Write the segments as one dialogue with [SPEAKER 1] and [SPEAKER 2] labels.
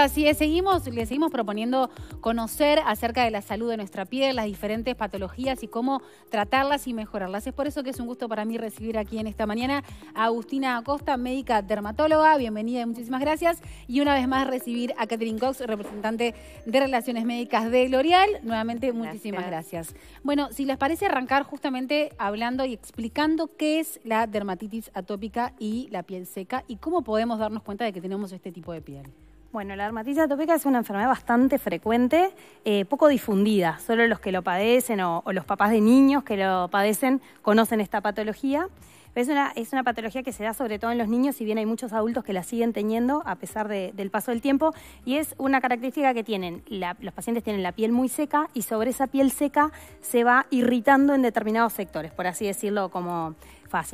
[SPEAKER 1] así seguimos, le seguimos proponiendo conocer acerca de la salud de nuestra piel, las diferentes patologías y cómo tratarlas y mejorarlas. Es por eso que es un gusto para mí recibir aquí en esta mañana a Agustina Acosta, médica dermatóloga, bienvenida y muchísimas gracias. Y una vez más recibir a Catherine Cox, representante de Relaciones Médicas de L'Oreal. Nuevamente, muchísimas gracias. Bueno, si les parece arrancar justamente hablando y explicando qué es la dermatitis atópica y la piel seca y cómo podemos darnos cuenta de que tenemos este tipo de piel. Bueno,
[SPEAKER 2] la dermatitis atópica es una enfermedad bastante frecuente, eh, poco difundida. Solo los que lo padecen o, los papás de niños que lo padecen conocen esta patología. es una, es una patología que se da sobre todo en los niños, si bien hay muchos adultos que la siguen teniendo a pesar del paso del tiempo. Y es una característica que tienen, los pacientes tienen la piel muy seca y sobre esa piel seca se va irritando en determinados sectores, por así decirlo, como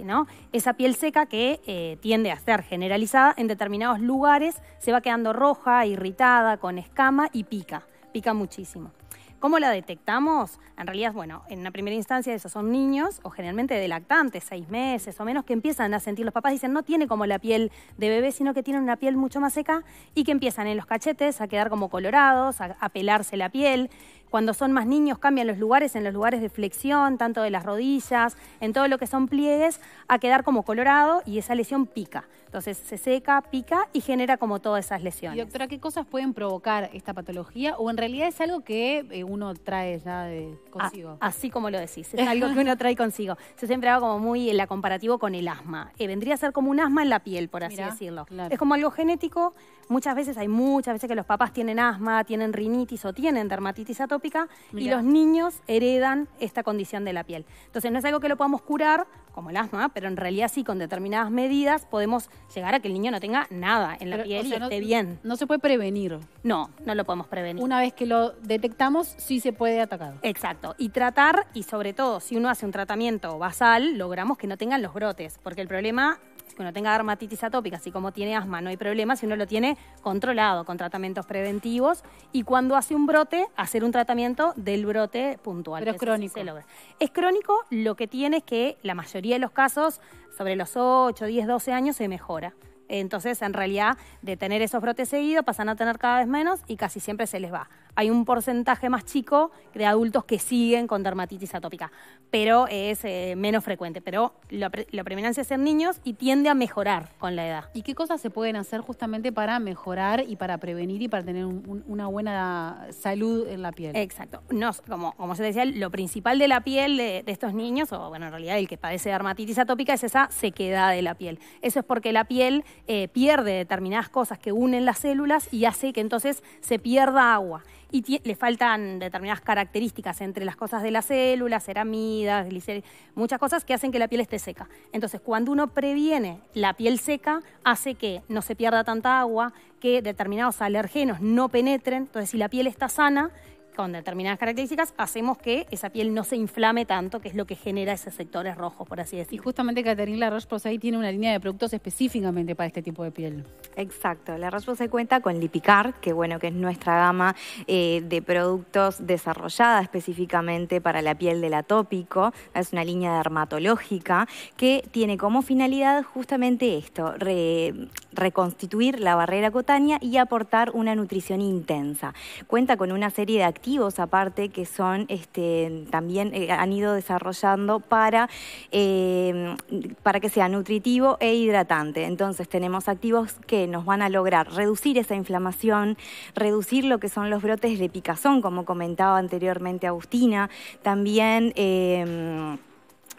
[SPEAKER 2] ¿no? Esa piel seca que eh, tiende a ser generalizada en determinados lugares se va quedando roja, irritada, con escama y pica, pica muchísimo. ¿Cómo la detectamos? En realidad, bueno, en una primera instancia esos son niños o generalmente de lactantes, seis meses o menos, que empiezan a sentir, los papás dicen, no tiene como la piel de bebé, sino que tiene una piel mucho más seca y que empiezan en los cachetes a quedar como colorados, a pelarse la piel, cuando son más niños cambian los lugares, en los lugares de flexión, tanto de las rodillas, en todo lo que son pliegues, a quedar como colorado y esa lesión pica. Entonces se seca, pica y genera como todas esas lesiones. doctora,
[SPEAKER 1] ¿qué cosas pueden provocar esta patología? ¿O en realidad es algo que eh, uno trae ya ah, consigo?
[SPEAKER 2] así como lo decís, es algo que uno trae consigo. Se siempre hago como muy la comparativo con el asma. Eh, vendría a ser como un asma en la piel, por así decirlo. Es como algo genético muchas veces, hay muchas veces que los papás tienen asma, tienen rinitis o tienen dermatitis atópica y los niños heredan esta condición de la piel. Entonces no es algo que lo podamos curar, como el asma, pero en realidad sí, con determinadas medidas podemos llegar a que el niño no tenga nada en la piel y esté bien. No se puede prevenir. No, no lo podemos prevenir. Una vez que lo detectamos, sí se puede atacar. Exacto. Y tratar, y sobre todo, si uno hace un tratamiento basal, logramos que no tengan los brotes, porque el problema que uno tenga dermatitis atópica, así como tiene asma, no hay problema si uno lo tiene controlado con tratamientos preventivos y cuando hace un brote, hacer un tratamiento del brote puntual. Pero es crónico. Es crónico, lo que tiene es que la mayoría de los casos, sobre los 8, 10, 12 años, se mejora. Entonces, en realidad, de tener esos brotes seguidos, pasan a tener cada vez menos y casi siempre se les va hay un porcentaje más chico de adultos que siguen con dermatitis atópica, pero es eh, menos frecuente. Pero la, pre es en niños y tiende a mejorar con la edad.
[SPEAKER 1] ¿Y qué cosas se pueden hacer justamente para mejorar y para prevenir y para tener una buena salud en la piel? Exacto.
[SPEAKER 2] como, como se decía, lo principal de la piel de, estos niños, o bueno, en realidad el que padece dermatitis atópica, es esa sequedad de la piel. Eso es porque la piel eh, pierde determinadas cosas que unen las células y hace que entonces se pierda agua y le faltan determinadas características entre las cosas de las célula, ceramidas, glicer muchas cosas que hacen que la piel esté seca. Entonces, cuando uno previene la piel seca, hace que no se pierda tanta agua, que determinados alergenos no penetren. Entonces, si la piel está sana, con determinadas características, hacemos que esa piel no se inflame tanto, que es lo que genera esos sectores rojos, por así decirlo. Y justamente Catherine La Roche-Posay tiene una línea de productos específicamente para este tipo de piel.
[SPEAKER 3] Exacto, La Roche-Posay cuenta con Lipicar, que bueno, que es nuestra gama eh, de productos desarrollada específicamente para la piel del atópico, es una línea dermatológica que tiene como finalidad justamente esto, reconstituir la barrera cutánea y aportar una nutrición intensa. Cuenta con una serie de actividades aparte que son este, también eh, han ido desarrollando para, eh, para que sea nutritivo e hidratante. Entonces tenemos activos que nos van a lograr reducir esa inflamación, reducir lo que son los brotes de picazón, como comentaba anteriormente Agustina, también... Em,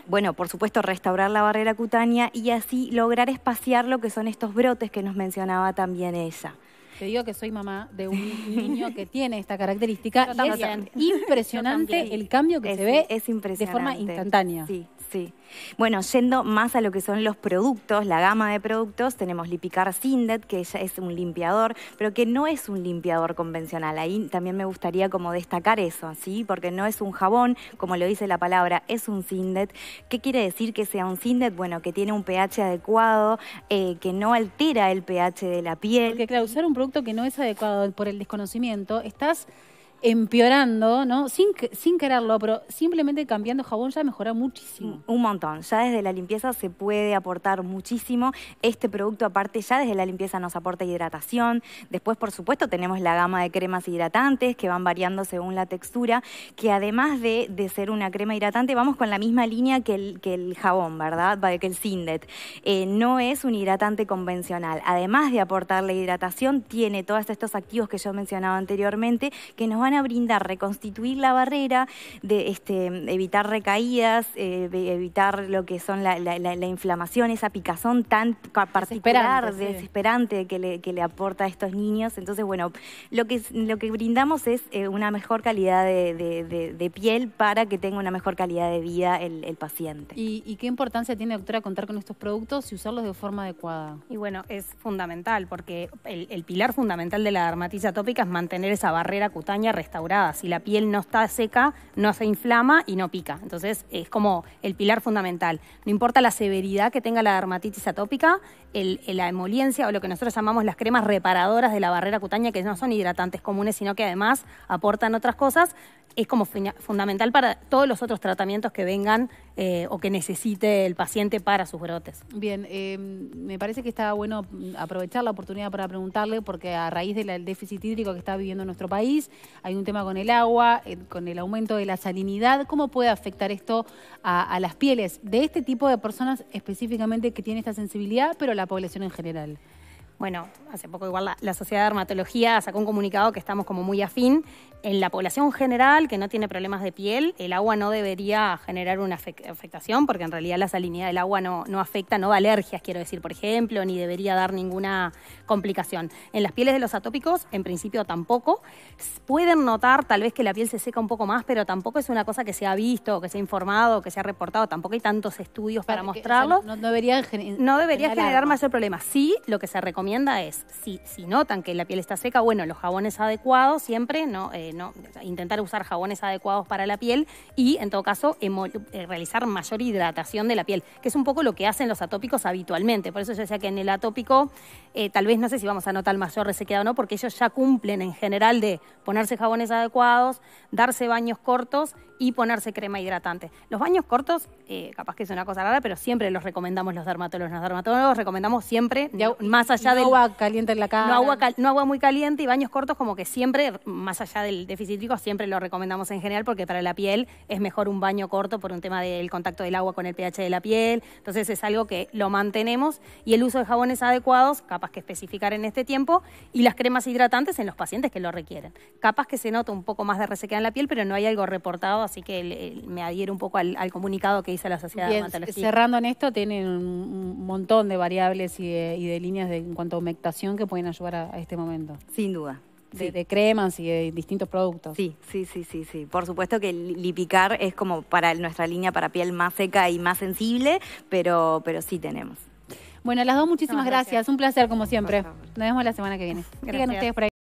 [SPEAKER 3] bueno, por supuesto, restaurar la barrera cutánea y así lograr espaciar lo que son estos brotes que nos mencionaba también ella
[SPEAKER 1] te digo que soy mamá de un niño que tiene esta característica y es impresionante
[SPEAKER 3] el cambio que se ve es de forma instantánea. Sí, sí. Bueno, yendo más a lo que son los productos, la gama de productos, tenemos Lipicar Sindet, que ya es un limpiador, pero que no es un limpiador convencional. Ahí también me gustaría como destacar eso, ¿sí? Porque no es un jabón, como lo dice la palabra, es un Sindet. ¿Qué quiere decir que sea un Sindet? Bueno, que tiene un pH
[SPEAKER 1] adecuado, eh, que no altera el pH de la piel. Porque claro, usar un producto que no es adecuado por el desconocimiento, estás empeorando, ¿no? Sin, quererlo, pero simplemente cambiando jabón ya mejora muchísimo. Mm, un montón. Ya desde la limpieza se puede aportar
[SPEAKER 3] muchísimo. Este producto, aparte, ya desde la limpieza nos aporta hidratación. Después, por supuesto, tenemos la gama de cremas hidratantes que van variando según la textura, que además de, ser una crema hidratante, vamos con la misma línea que el, que el jabón, ¿verdad? Que el Sindet. Eh, no es un hidratante convencional. Además de aportarle hidratación, tiene todos estos activos que yo mencionaba anteriormente que nos van van a brindar reconstituir la barrera, de este, evitar recaídas, eh, evitar lo que son la, inflamación, esa picazón tan particular, desesperante, que, le, aporta a estos niños. Entonces, bueno, lo que, lo que brindamos es eh, una mejor calidad de, piel para que tenga una mejor calidad de vida el, paciente.
[SPEAKER 1] ¿Y, qué importancia tiene, doctora, contar con estos productos y usarlos de forma adecuada? Y bueno, es fundamental porque el, el pilar fundamental de la dermatitis
[SPEAKER 2] atópica es mantener esa barrera cutánea restaurada. Si la piel no está seca, no se inflama y no pica. Entonces es como el pilar fundamental. No importa la severidad que tenga la dermatitis atópica, el, la emoliencia o lo que nosotros llamamos las cremas reparadoras de la barrera cutánea, que no son hidratantes comunes, sino que además aportan otras cosas, es como fundamental para todos los otros tratamientos que vengan eh, o que necesite el paciente para sus brotes.
[SPEAKER 1] Bien, eh, me parece que está bueno aprovechar la oportunidad para preguntarle, porque a raíz del déficit hídrico que está viviendo nuestro país, hay un tema con el agua, eh, con el aumento de la salinidad, ¿cómo puede afectar esto a, a las pieles de este tipo de personas específicamente que tienen esta sensibilidad, pero la población en general?
[SPEAKER 2] bueno, hace poco igual la, Sociedad de Dermatología sacó un comunicado que estamos como muy afín. En la población general que no tiene problemas de piel, el agua no debería generar una afectación, porque en realidad la salinidad del agua no, afecta, no da alergias, quiero decir, por ejemplo, ni debería dar ninguna complicación. En las pieles de los atópicos, en principio tampoco. Pueden notar tal vez que la piel se seca un poco más, pero tampoco es una cosa que se ha visto, que se ha informado, que se ha reportado. Tampoco hay tantos estudios para, mostrarlo. no, debería, no debería generar mayor problema. Sí, lo que se recomienda es, si, si notan que la piel está seca, bueno, los jabones adecuados siempre, no, eh, no intentar usar jabones adecuados para la piel y, en todo caso, eh, realizar mayor hidratación de la piel, que es un poco lo que hacen los atópicos habitualmente. Por eso yo decía que en el atópico, eh, tal vez no sé si vamos a notar mayor resequedad o no, porque ellos ya cumplen en general de ponerse jabones adecuados, darse baños cortos y ponerse crema hidratante. Los baños cortos, capaz que es una cosa rara, pero siempre los recomendamos los dermatólogos. Los dermatólogos recomendamos siempre, más allá de no agua
[SPEAKER 1] caliente en la cara. No agua,
[SPEAKER 2] no agua muy caliente y baños cortos como que siempre, más allá del déficit hídrico, siempre lo recomendamos en general porque para la piel es mejor un baño corto por un tema del contacto del agua con el pH de la piel. Entonces es algo que lo mantenemos y el uso de jabones adecuados, capaz que especificar en este tiempo, y las cremas hidratantes en los pacientes que lo requieren. Capaz que se nota un poco más de resequedad en la piel, pero no hay algo reportado, así que me adhiero un poco al, comunicado que hizo la Sociedad de Dermatología. Cerrando
[SPEAKER 1] en esto, tienen un, montón de variables y de, líneas de, en cuanto humectación que pueden ayudar a, este momento. Sin duda. De, cremas y de distintos productos. Sí,
[SPEAKER 3] sí, sí, sí, sí. Por supuesto que Lipicar es como para nuestra línea para piel más seca y más sensible, pero, pero sí tenemos.
[SPEAKER 1] Bueno, las dos muchísimas gracias. Un placer como siempre. Nos vemos la semana que viene. Gracias. ustedes por